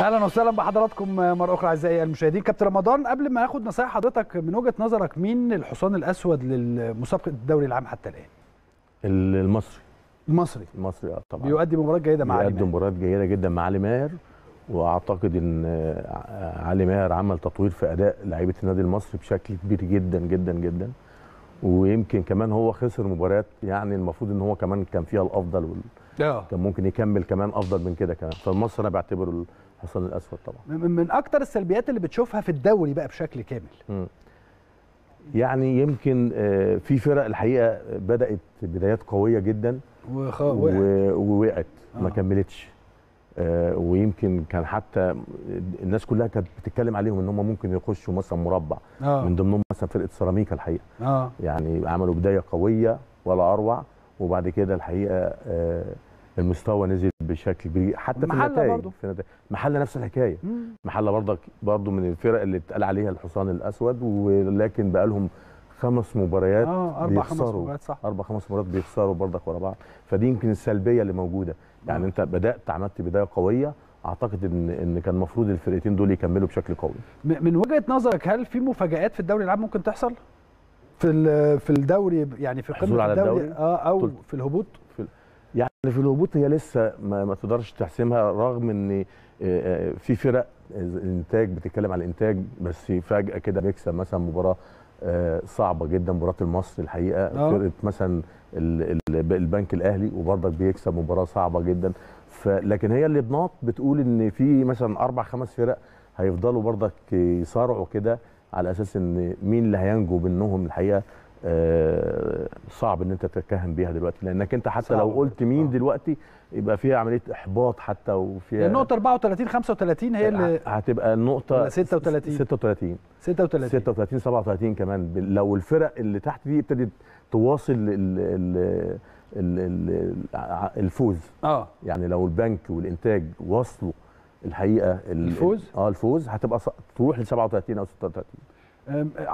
اهلا وسهلا بحضراتكم مره اخرى اعزائي المشاهدين كابتن رمضان قبل ما اخد نصايح حضرتك من وجهه نظرك مين الحصان الاسود لمسابقه الدوري العام حتى الان المصري المصري المصري اه طبعا بيؤدي مباراه جيده مع علي ماهر بيقدم مباراه جيده جدا مع علي ماهر واعتقد ان آه، علي ماهر عمل تطوير في اداء لعيبه النادي المصري بشكل كبير جدا جدا جدا ويمكن كمان هو خسر مباريات يعني المفروض ان هو كمان كان فيها الافضل وال... آه. كان ممكن يكمل كمان افضل من كده كمان فالمصري انا بعتبره الحصان الاسود طبعا من اكتر السلبيات اللي بتشوفها في الدوري بقى بشكل كامل م. يعني يمكن آه، في فرق الحقيقه بدات بدايات قويه جدا ووقعت ما آه. ما كملتش آه، ويمكن كان حتى الناس كلها كانت بتتكلم عليهم ان هم ممكن يخشوا مثلا مربع آه. من ضمنهم مثلا فرقه سيراميكا الحقيقه آه. يعني عملوا بدايه قويه ولا اروع وبعد كده الحقيقه آه المستوى نزل بشكل كبير حتى في النتائج في النتائج محله نفس الحكايه محله برضك برضه من الفرق اللي اتقال عليها الحصان الاسود ولكن بقى لهم خمس مباريات آه أربع بيخسروا خمس مباريات صح اربع خمس مباريات بيخسروا برضك ورا بعض فدي يمكن السلبيه اللي موجوده يعني آه. انت بدات عملت بدايه قويه اعتقد ان ان كان المفروض الفرقتين دول يكملوا بشكل قوي من وجهه نظرك هل في مفاجات في الدوري العام ممكن تحصل في في الدوري يعني في قمه الدوري, الدوري اه او في الهبوط يعني في الهبوط هي لسه ما, ما تقدرش تحسمها رغم ان آه، آه، في فرق الانتاج بتتكلم على الانتاج بس فجاه كده بيكسب مثلا مباراه آه، صعبه جدا مباراه المصري الحقيقه فرقه مثلا البنك الاهلي وبرضك بيكسب مباراه صعبه جدا لكن هي اللي بناط بتقول ان في مثلا اربع خمس فرق هيفضلوا برضك يصارعوا كده على اساس ان مين اللي هينجو منهم الحقيقه آه، صعب ان انت تتكهن بيها دلوقتي لانك انت حتى لو قلت مين آه. دلوقتي يبقى فيها عمليه احباط حتى وفيها النقطه 34 35 هي اللي هتبقى النقطه 36 36 36 36 37 كمان لو الفرق اللي تحت دي ابتدت تواصل ال ال ال الفوز اه يعني لو البنك والانتاج وصلوا الحقيقه الفوز اه الفوز هتبقى تروح ل 37 او 36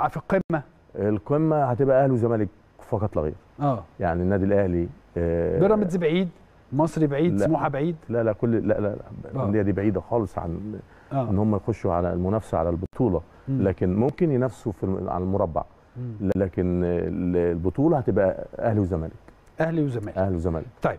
في القمه القمه هتبقى اهلي وزمالك فقط لا غير اه يعني النادي الاهلي آه بيراميدز بعيد مصري بعيد سموحه بعيد لا لا كل لا لا, آه. الانديه دي بعيده خالص عن آه. ان هم يخشوا على المنافسه على البطوله م. لكن ممكن ينافسوا في على المربع م. لكن البطوله هتبقى اهلي وزمالك اهلي وزمالك اهلي وزمالك طيب